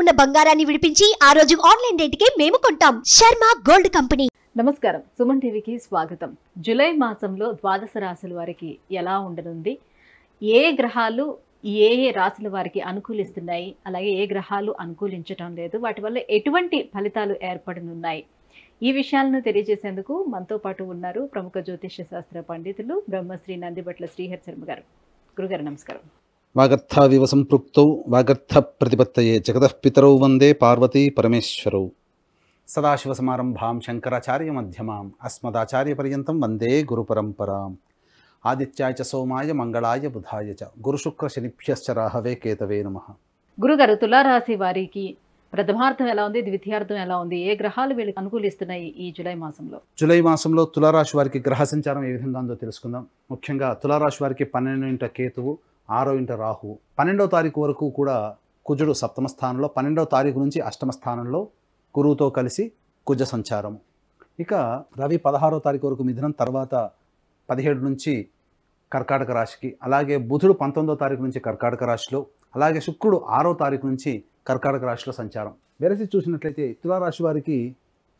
ఉన్న బంగారాన్ని విడిపించి ఆ రోజు ఆన్లైన్ రేటుకే మేము కొంటాం శర్మ గోల్డ్ కంపెనీ నమస్కారం సుమన్ టీవీకి స్వాగతం జులై మాసంలో ద్వాదశ రాశుల వారికి ఎలా ఉండనుంది ఏ గ్రహాలు ఏ ఏ రాశుల వారికి అనుకూలిస్తున్నాయి అలాగే ఏ గ్రహాలు అనుకూలించడం లేదు వాటి వల్ల ఎటువంటి ఫలితాలు ఏర్పడనున్నాయి ఈ విషయాలను తెలియజేసేందుకు మనతో పాటు ఉన్నారు ప్రముఖ జ్యోతిష్య శాస్త్ర పండితులు బ్రహ్మశ్రీ నందిబట్ల శ్రీహర్ శర్మ గారు గురుగారు నమస్కారం వాగర్థావివ సంపృక్తౌ వాగర్థ ప్రతిపత్తయే పితరౌ వందే పార్వతీ పరమేశ్వరౌ సదాశివసమారంభాం మధ్యమాం అస్మదాచార్యపర్యంతం వందే గురుపరంపరాం ఆదిత్యాయ చ సోమాయ మంగళాయ బుధాయ చ గురుశుక్రశనిభ్యశ్చ రాహవే కేతవే నమ గురుగారు తులారాశి వారికి ప్రథమార్థం ఎలా ఉంది ద్వితీయార్థం ఎలా ఉంది ఏ గ్రహాలు వీళ్ళకి అనుకూలిస్తున్నాయి ఈ జులై మాసంలో జులై మాసంలో తులారాశి వారికి గ్రహ సంచారం ఏ విధంగా ఉందో తెలుసుకుందాం ముఖ్యంగా తులారాశి వారికి ఇంట కేతువు ఆరో ఇంట రాహు పన్నెండవ తారీఖు వరకు కూడా కుజుడు సప్తమ స్థానంలో పన్నెండవ తారీఖు నుంచి అష్టమ స్థానంలో గురువుతో కలిసి కుజ సంచారం ఇక రవి పదహారో తారీఖు వరకు మిథునం తర్వాత పదిహేడు నుంచి కర్కాటక రాశికి అలాగే బుధుడు పంతొమ్మిదో తారీఖు నుంచి కర్కాటక రాశిలో అలాగే శుక్రుడు ఆరో తారీఖు నుంచి కర్కాటక రాశిలో సంచారం వెరసి చూసినట్లయితే తులారాశి వారికి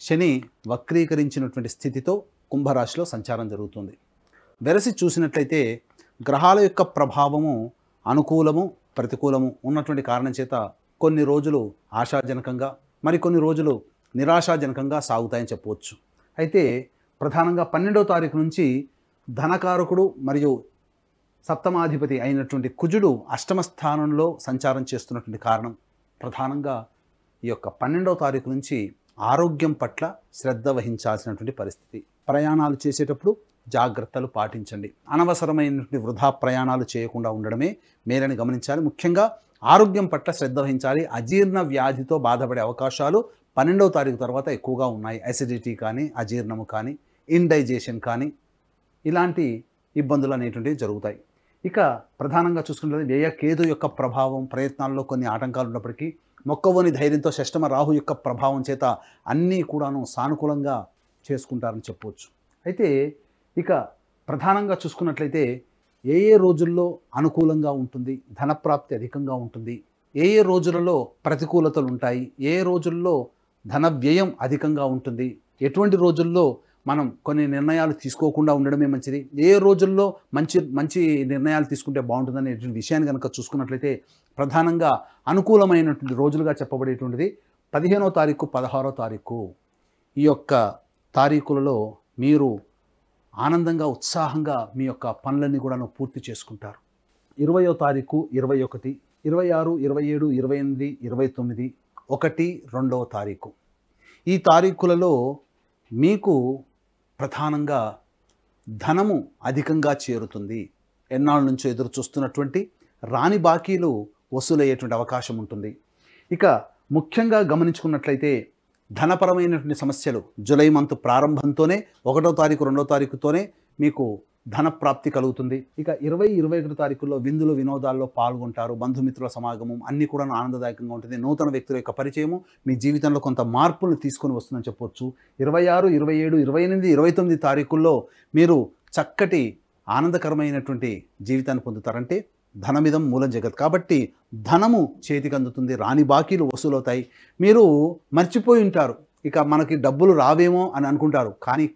శని వక్రీకరించినటువంటి స్థితితో కుంభరాశిలో సంచారం జరుగుతుంది వెరసి చూసినట్లయితే గ్రహాల యొక్క ప్రభావము అనుకూలము ప్రతికూలము ఉన్నటువంటి కారణం చేత కొన్ని రోజులు ఆశాజనకంగా మరికొన్ని రోజులు నిరాశాజనకంగా సాగుతాయని చెప్పవచ్చు అయితే ప్రధానంగా పన్నెండో తారీఖు నుంచి ధనకారకుడు మరియు సప్తమాధిపతి అయినటువంటి కుజుడు అష్టమ స్థానంలో సంచారం చేస్తున్నటువంటి కారణం ప్రధానంగా ఈ యొక్క పన్నెండవ తారీఖు నుంచి ఆరోగ్యం పట్ల శ్రద్ధ వహించాల్సినటువంటి పరిస్థితి ప్రయాణాలు చేసేటప్పుడు జాగ్రత్తలు పాటించండి అనవసరమైనటువంటి వృధా ప్రయాణాలు చేయకుండా ఉండడమే మేలని గమనించాలి ముఖ్యంగా ఆరోగ్యం పట్ల శ్రద్ధ వహించాలి అజీర్ణ వ్యాధితో బాధపడే అవకాశాలు పన్నెండవ తారీఖు తర్వాత ఎక్కువగా ఉన్నాయి అసిడిటీ కానీ అజీర్ణము కానీ ఇండైజేషన్ కానీ ఇలాంటి ఇబ్బందులు అనేటువంటివి జరుగుతాయి ఇక ప్రధానంగా చూసుకుంటే వ్యయ కేతు యొక్క ప్రభావం ప్రయత్నాల్లో కొన్ని ఆటంకాలు ఉన్నప్పటికీ మొక్కవోని ధైర్యంతో షష్టమ రాహు యొక్క ప్రభావం చేత అన్నీ కూడాను సానుకూలంగా చేసుకుంటారని చెప్పవచ్చు అయితే ఇక ప్రధానంగా చూసుకున్నట్లయితే ఏ ఏ రోజుల్లో అనుకూలంగా ఉంటుంది ధనప్రాప్తి అధికంగా ఉంటుంది ఏ ఏ రోజులలో ప్రతికూలతలు ఉంటాయి ఏ రోజుల్లో ధన వ్యయం అధికంగా ఉంటుంది ఎటువంటి రోజుల్లో మనం కొన్ని నిర్ణయాలు తీసుకోకుండా ఉండడమే మంచిది ఏ రోజుల్లో మంచి మంచి నిర్ణయాలు తీసుకుంటే బాగుంటుందనే విషయాన్ని కనుక చూసుకున్నట్లయితే ప్రధానంగా అనుకూలమైనటువంటి రోజులుగా చెప్పబడేటువంటిది పదిహేనో తారీఖు పదహారో తారీఖు ఈ యొక్క తారీఖులలో మీరు ఆనందంగా ఉత్సాహంగా మీ యొక్క పనులన్నీ కూడాను పూర్తి చేసుకుంటారు ఇరవయో తారీఖు ఇరవై ఒకటి ఇరవై ఆరు ఇరవై ఏడు ఇరవై ఎనిమిది ఇరవై తొమ్మిది ఒకటి రెండవ తారీఖు ఈ తారీఖులలో మీకు ప్రధానంగా ధనము అధికంగా చేరుతుంది ఎన్నాళ్ళ నుంచో ఎదురు చూస్తున్నటువంటి రాని బాకీలు వసూలయ్యేటువంటి అవకాశం ఉంటుంది ఇక ముఖ్యంగా గమనించుకున్నట్లయితే ధనపరమైనటువంటి సమస్యలు జులై మంత్ ప్రారంభంతోనే ఒకటో తారీఖు రెండో తారీఖుతోనే మీకు ధన ప్రాప్తి కలుగుతుంది ఇక ఇరవై ఇరవై ఒకటి తారీఖుల్లో విందులు వినోదాల్లో పాల్గొంటారు బంధుమిత్రుల సమాగమం అన్నీ కూడా ఆనందదాయకంగా ఉంటుంది నూతన వ్యక్తుల యొక్క పరిచయము మీ జీవితంలో కొంత మార్పులను తీసుకొని వస్తుందని చెప్పొచ్చు ఇరవై ఆరు ఇరవై ఏడు ఇరవై ఎనిమిది ఇరవై తొమ్మిది తారీఖుల్లో మీరు చక్కటి ఆనందకరమైనటువంటి జీవితాన్ని పొందుతారంటే ధనమిదం మూల జగత్ కాబట్టి ధనము చేతికి అందుతుంది రాని బాకీలు వసూలవుతాయి మీరు మర్చిపోయి ఉంటారు ఇక మనకి డబ్బులు రావేమో అని అనుకుంటారు కానీ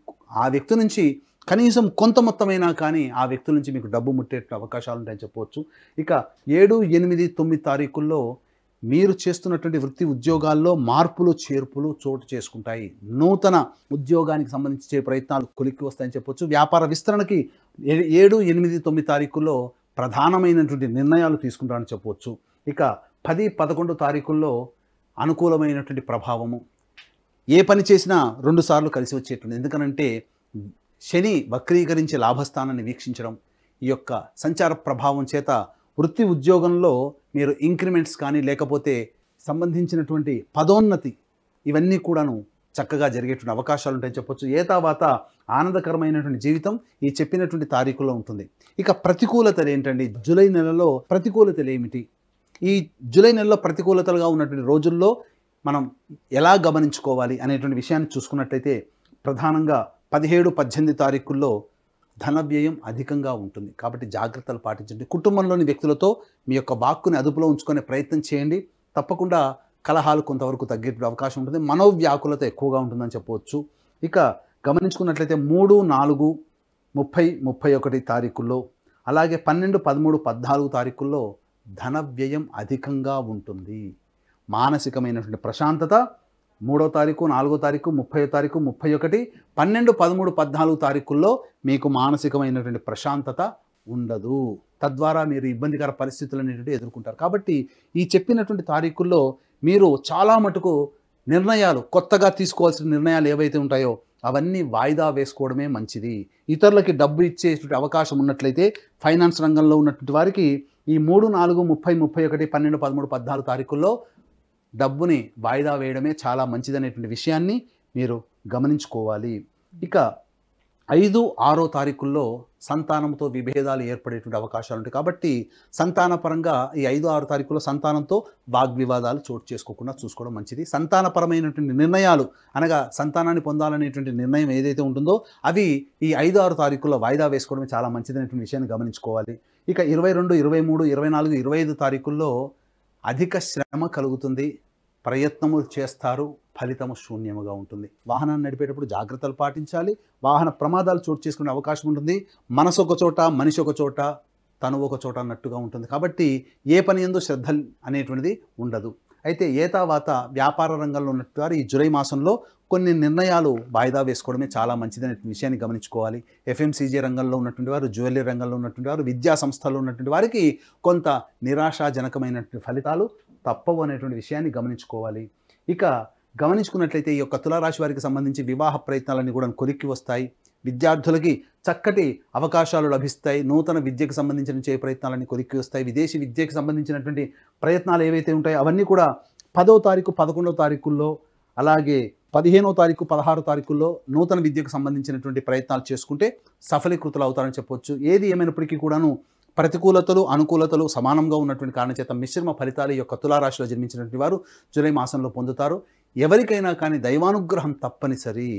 ఆ వ్యక్తి నుంచి కనీసం కొంత మొత్తమైనా కానీ ఆ వ్యక్తి నుంచి మీకు డబ్బు ముట్టే అవకాశాలు ఉంటాయని చెప్పవచ్చు ఇక ఏడు ఎనిమిది తొమ్మిది తారీఖుల్లో మీరు చేస్తున్నటువంటి వృత్తి ఉద్యోగాల్లో మార్పులు చేర్పులు చోటు చేసుకుంటాయి నూతన ఉద్యోగానికి సంబంధించే ప్రయత్నాలు కొలిక్కి వస్తాయని చెప్పవచ్చు వ్యాపార విస్తరణకి ఏడు ఎనిమిది తొమ్మిది తారీఖుల్లో ప్రధానమైనటువంటి నిర్ణయాలు తీసుకుంటారని చెప్పవచ్చు ఇక పది పదకొండు తారీఖుల్లో అనుకూలమైనటువంటి ప్రభావము ఏ పని చేసినా రెండుసార్లు కలిసి వచ్చేటువంటి ఎందుకనంటే శని వక్రీకరించే లాభస్థానాన్ని వీక్షించడం ఈ యొక్క సంచార ప్రభావం చేత వృత్తి ఉద్యోగంలో మీరు ఇంక్రిమెంట్స్ కానీ లేకపోతే సంబంధించినటువంటి పదోన్నతి ఇవన్నీ కూడాను చక్కగా జరిగేటువంటి అవకాశాలు ఉంటాయని చెప్పొచ్చు ఏ తర్వాత ఆనందకరమైనటువంటి జీవితం ఈ చెప్పినటువంటి తారీఖులో ఉంటుంది ఇక ప్రతికూలతలు ఏంటండి జూలై నెలలో ప్రతికూలతలు ఏమిటి ఈ జూలై నెలలో ప్రతికూలతలుగా ఉన్నటువంటి రోజుల్లో మనం ఎలా గమనించుకోవాలి అనేటువంటి విషయాన్ని చూసుకున్నట్లయితే ప్రధానంగా పదిహేడు పద్దెనిమిది తారీఖుల్లో ధన వ్యయం అధికంగా ఉంటుంది కాబట్టి జాగ్రత్తలు పాటించండి కుటుంబంలోని వ్యక్తులతో మీ యొక్క వాక్కుని అదుపులో ఉంచుకునే ప్రయత్నం చేయండి తప్పకుండా కలహాలు కొంతవరకు తగ్గే అవకాశం ఉంటుంది మనోవ్యాకులత ఎక్కువగా ఉంటుందని చెప్పవచ్చు ఇక గమనించుకున్నట్లయితే మూడు నాలుగు ముప్పై ముప్పై ఒకటి తారీఖుల్లో అలాగే పన్నెండు పదమూడు పద్నాలుగు తారీఖుల్లో ధన వ్యయం అధికంగా ఉంటుంది మానసికమైనటువంటి ప్రశాంతత మూడో తారీఖు నాలుగో తారీఖు ముప్పై తారీఖు ముప్పై ఒకటి పన్నెండు పదమూడు పద్నాలుగు తారీఖుల్లో మీకు మానసికమైనటువంటి ప్రశాంతత ఉండదు తద్వారా మీరు ఇబ్బందికర పరిస్థితులు అనేటువంటి ఎదుర్కొంటారు కాబట్టి ఈ చెప్పినటువంటి తారీఖుల్లో మీరు చాలా మటుకు నిర్ణయాలు కొత్తగా తీసుకోవాల్సిన నిర్ణయాలు ఏవైతే ఉంటాయో అవన్నీ వాయిదా వేసుకోవడమే మంచిది ఇతరులకి డబ్బు ఇచ్చేటువంటి అవకాశం ఉన్నట్లయితే ఫైనాన్స్ రంగంలో ఉన్నటువంటి వారికి ఈ మూడు నాలుగు ముప్పై ముప్పై ఒకటి పన్నెండు పదమూడు పద్నాలుగు తారీఖుల్లో డబ్బుని వాయిదా వేయడమే చాలా మంచిదనేటువంటి విషయాన్ని మీరు గమనించుకోవాలి ఇక ఐదు ఆరో తారీఖుల్లో సంతానంతో విభేదాలు ఏర్పడేటువంటి అవకాశాలు ఉంటాయి కాబట్టి సంతానపరంగా ఈ ఐదు ఆరు తారీఖుల్లో సంతానంతో వాగ్వివాదాలు చోటు చేసుకోకుండా చూసుకోవడం మంచిది సంతానపరమైనటువంటి నిర్ణయాలు అనగా సంతానాన్ని పొందాలనేటువంటి నిర్ణయం ఏదైతే ఉంటుందో అవి ఈ ఐదు ఆరు తారీఖుల్లో వాయిదా వేసుకోవడం చాలా మంచిదనేటువంటి విషయాన్ని గమనించుకోవాలి ఇక ఇరవై రెండు ఇరవై మూడు ఇరవై నాలుగు ఇరవై ఐదు తారీఖుల్లో అధిక శ్రమ కలుగుతుంది ప్రయత్నములు చేస్తారు ఫలితము శూన్యముగా ఉంటుంది వాహనాన్ని నడిపేటప్పుడు జాగ్రత్తలు పాటించాలి వాహన ప్రమాదాలు చోటు చేసుకునే అవకాశం ఉంటుంది మనసు ఒక చోట మనిషి ఒక చోట తను ఒక చోట అన్నట్టుగా ఉంటుంది కాబట్టి ఏ పని ఎందు శ్రద్ధ అనేటువంటిది ఉండదు అయితే ఏ ఏతావాత వ్యాపార రంగంలో ఉన్నట్టువారు ఈ జులై మాసంలో కొన్ని నిర్ణయాలు వాయిదా వేసుకోవడమే చాలా మంచిదనే విషయాన్ని గమనించుకోవాలి ఎఫ్ఎంసీజీ రంగంలో ఉన్నటువంటి వారు జ్యువెలరీ రంగంలో ఉన్నటువంటి వారు విద్యా సంస్థల్లో ఉన్నటువంటి వారికి కొంత నిరాశాజనకమైనటువంటి ఫలితాలు తప్పవు అనేటువంటి విషయాన్ని గమనించుకోవాలి ఇక గమనించుకున్నట్లయితే ఈ యొక్క తులారాశి వారికి సంబంధించి వివాహ ప్రయత్నాలన్నీ కూడా కొరిక్కి వస్తాయి విద్యార్థులకి చక్కటి అవకాశాలు లభిస్తాయి నూతన విద్యకు సంబంధించిన చే ప్రయత్నాలన్నీ కొలిక్కి వస్తాయి విదేశీ విద్యకు సంబంధించినటువంటి ప్రయత్నాలు ఏవైతే ఉంటాయో అవన్నీ కూడా పదో తారీఖు పదకొండో తారీఖుల్లో అలాగే పదిహేనో తారీఖు పదహారో తారీఖుల్లో నూతన విద్యకు సంబంధించినటువంటి ప్రయత్నాలు చేసుకుంటే సఫలీకృతులు అవుతారని చెప్పవచ్చు ఏది ఏమైనప్పటికీ కూడాను ప్రతికూలతలు అనుకూలతలు సమానంగా ఉన్నటువంటి కారణం చేత మిశ్రమ ఫలితాలు యొక్క తులారాశిలో జన్మించినటువంటి వారు జూలై మాసంలో పొందుతారు ఎవరికైనా కానీ దైవానుగ్రహం తప్పనిసరి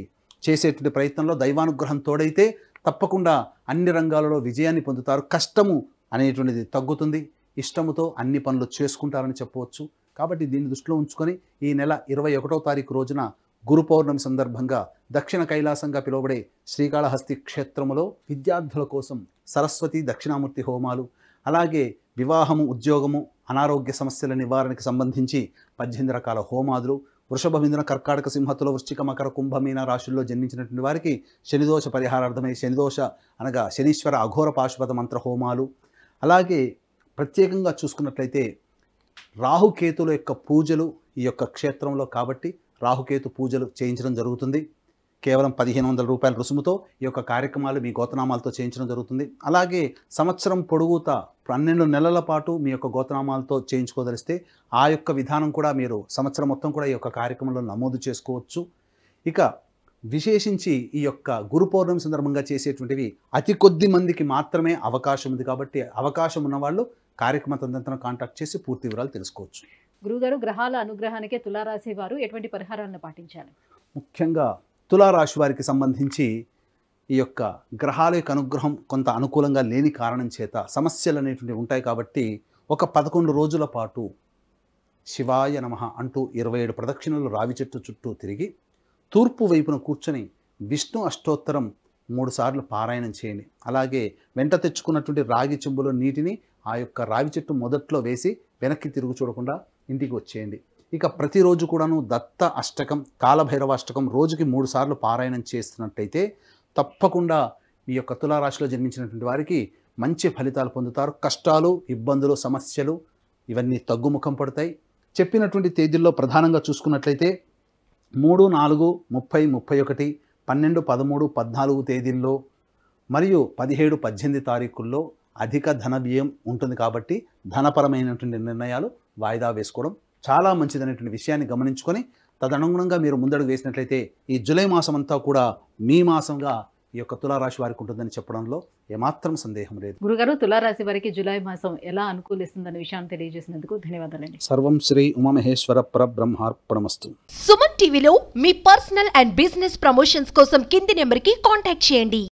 చేసేటువంటి ప్రయత్నంలో దైవానుగ్రహం తోడైతే తప్పకుండా అన్ని రంగాలలో విజయాన్ని పొందుతారు కష్టము అనేటువంటిది తగ్గుతుంది ఇష్టముతో అన్ని పనులు చేసుకుంటారని చెప్పవచ్చు కాబట్టి దీన్ని దృష్టిలో ఉంచుకొని ఈ నెల ఇరవై ఒకటో తారీఖు రోజున గురు పౌర్ణమి సందర్భంగా దక్షిణ కైలాసంగా పిలువబడే శ్రీకాళహస్తి క్షేత్రములో విద్యార్థుల కోసం సరస్వతి దక్షిణామూర్తి హోమాలు అలాగే వివాహము ఉద్యోగము అనారోగ్య సమస్యల నివారణకి సంబంధించి పద్దెనిమిది రకాల హోమాదులు వృషభ మిందున కర్కాటక సింహతుల వృశ్చిక మకర కుంభమీన రాశుల్లో జన్మించినటువంటి వారికి శనిదోష పరిహారార్థమై శనిదోష అనగా శనీశ్వర అఘోర పాశుపత మంత్ర హోమాలు అలాగే ప్రత్యేకంగా చూసుకున్నట్లయితే రాహుకేతుల యొక్క పూజలు ఈ యొక్క క్షేత్రంలో కాబట్టి రాహుకేతు పూజలు చేయించడం జరుగుతుంది కేవలం పదిహేను వందల రూపాయల రుసుముతో ఈ యొక్క కార్యక్రమాలు మీ గోతనామాలతో చేయించడం జరుగుతుంది అలాగే సంవత్సరం పొడుగుత పన్నెండు నెలల పాటు మీ యొక్క గోతనామాలతో చేయించుకోదలిస్తే ఆ యొక్క విధానం కూడా మీరు సంవత్సరం మొత్తం కూడా ఈ యొక్క కార్యక్రమంలో నమోదు చేసుకోవచ్చు ఇక విశేషించి ఈ యొక్క గురు పౌర్ణమి సందర్భంగా చేసేటువంటివి అతి కొద్ది మందికి మాత్రమే అవకాశం ఉంది కాబట్టి అవకాశం ఉన్నవాళ్ళు కార్యక్రమ తదంతరం కాంటాక్ట్ చేసి పూర్తి వివరాలు తెలుసుకోవచ్చు గురుగారు గ్రహాల అనుగ్రహానికే తులారాశి వారు ఎటువంటి పరిహారాలను పాటించాలి ముఖ్యంగా తులారాశి వారికి సంబంధించి ఈ యొక్క గ్రహాల యొక్క అనుగ్రహం కొంత అనుకూలంగా లేని కారణం చేత సమస్యలు అనేటువంటివి ఉంటాయి కాబట్టి ఒక పదకొండు రోజుల పాటు శివాయ నమ అంటూ ఇరవై ఏడు ప్రదక్షిణలు రావి చెట్టు చుట్టూ తిరిగి తూర్పు వైపున కూర్చొని విష్ణు అష్టోత్తరం మూడుసార్లు పారాయణం చేయండి అలాగే వెంట తెచ్చుకున్నటువంటి రాగి చెంబులో నీటిని ఆ యొక్క రావి చెట్టు మొదట్లో వేసి వెనక్కి తిరుగు చూడకుండా ఇంటికి వచ్చేయండి ఇక ప్రతిరోజు కూడాను దత్త అష్టకం కాలభైరవ అష్టకం రోజుకి మూడు సార్లు పారాయణం చేస్తున్నట్టయితే తప్పకుండా మీ యొక్క తులారాశిలో జన్మించినటువంటి వారికి మంచి ఫలితాలు పొందుతారు కష్టాలు ఇబ్బందులు సమస్యలు ఇవన్నీ తగ్గుముఖం పడతాయి చెప్పినటువంటి తేదీల్లో ప్రధానంగా చూసుకున్నట్లయితే మూడు నాలుగు ముప్పై ముప్పై ఒకటి పన్నెండు పదమూడు పద్నాలుగు తేదీల్లో మరియు పదిహేడు పద్దెనిమిది తారీఖుల్లో అధిక ధన వ్యయం ఉంటుంది కాబట్టి ధనపరమైనటువంటి నిర్ణయాలు వాయిదా వేసుకోవడం చాలా మంచిదనేటువంటి విషయాన్ని గమనించుకొని తదనుగుణంగా మీరు ముందడుగు వేసినట్లయితే ఈ జులై మాసం అంతా కూడా మీ మాసంగా ఈ యొక్క తులారాశి వారికి ఉంటుందని చెప్పడంలో ఏమాత్రం సందేహం లేదు గురుగారు తులారాశి వారికి జూలై మాసం ఎలా అనుకూలిస్తుందనే విషయాన్ని తెలియజేసినందుకు ధన్యవాదాలండి సర్వం శ్రీ ఉమామహేశ్వర పరబ్రహ్మార్పణమస్తు సుమన్ టీవీలో మీ పర్సనల్ అండ్ బిజినెస్ ప్రమోషన్స్ కోసం కింది నెంబర్కి కాంటాక్ట్ చేయండి